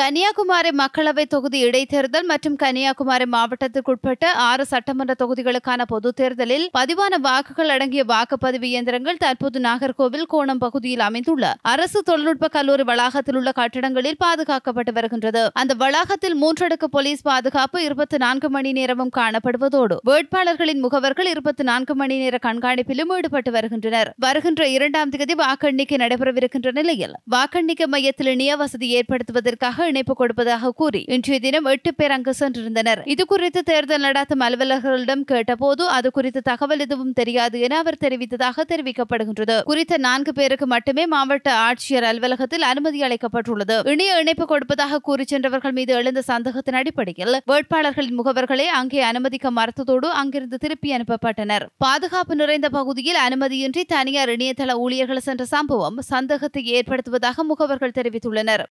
கன்னியாகுமரி மக்களவை தொகுதி இடைத்தேர்தல் மற்றும் கன்னியாகுமரி மாவட்டத்திற்குட்பட்ட ஆறு சட்டமன்ற தொகுதிகளுக்கான பொதுத் தேர்தலில் பதிவான வாக்குகள் அடங்கிய வாக்குப்பதிவு இயந்திரங்கள் தற்போது நாகர்கோவில் கோணம் பகுதியில் அமைந்துள்ள அரசு தொழில்நுட்ப கல்லூரி வளாகத்தில் உள்ள கட்டடங்களில் பாதுகாக்கப்பட்டு வருகின்றது அந்த வளாகத்தில் மூன்றடுக்கு போலீஸ் பாதுகாப்பு இருபத்தி நான்கு மணி நேரமும் காணப்படுவதோடு வேட்பாளர்களின் முகவர்கள் இருபத்தி நான்கு மணி நேர கண்காணிப்பிலும் ஈடுபட்டு வருகின்றனர் வருகின்ற இரண்டாம் தேதி வாக்கெண்ணிக்கை நடைபெறவிருக்கின்ற நிலையில் வாக்கெண்ணிக்கை மையத்தில் இணைய வசதி ஏற்படுத்துவதற்காக ஊடாக இணைப்பு கொடுப்பதாக கூறி இன்றைய தினம் எட்டு பேர் அங்கு சென்றிருந்தனர் இது குறித்து தேர்தல் நடாத்தும் அலுவலர்களிடம் கேட்டபோது அது குறித்த தகவல் எதுவும் தெரியாது என அவர் தெரிவித்ததாக தெரிவிக்கப்படுகின்றது குறித்த நான்கு பேருக்கு மட்டுமே மாவட்ட ஆட்சியர் அலுவலகத்தில் அனுமதி அளிக்கப்பட்டுள்ளது இணைய இணைப்பு கொடுப்பதாக கூறி சென்றவர்கள் மீது எழுந்த சந்தேகத்தின் அடிப்படையில் வேட்பாளர்களின் முகவர்களை அங்கே அனுமதிக்க மறுத்ததோடு அங்கிருந்து திருப்பி அனுப்பப்பட்டனர் பாதுகாப்பு நிறைந்த பகுதியில் அனுமதியின்றி தனியார் இணையதள ஊழியர்கள் சென்ற சம்பவம் சந்தேகத்தை ஏற்படுத்துவதாக முகவர்கள் தெரிவித்துள்ளனர்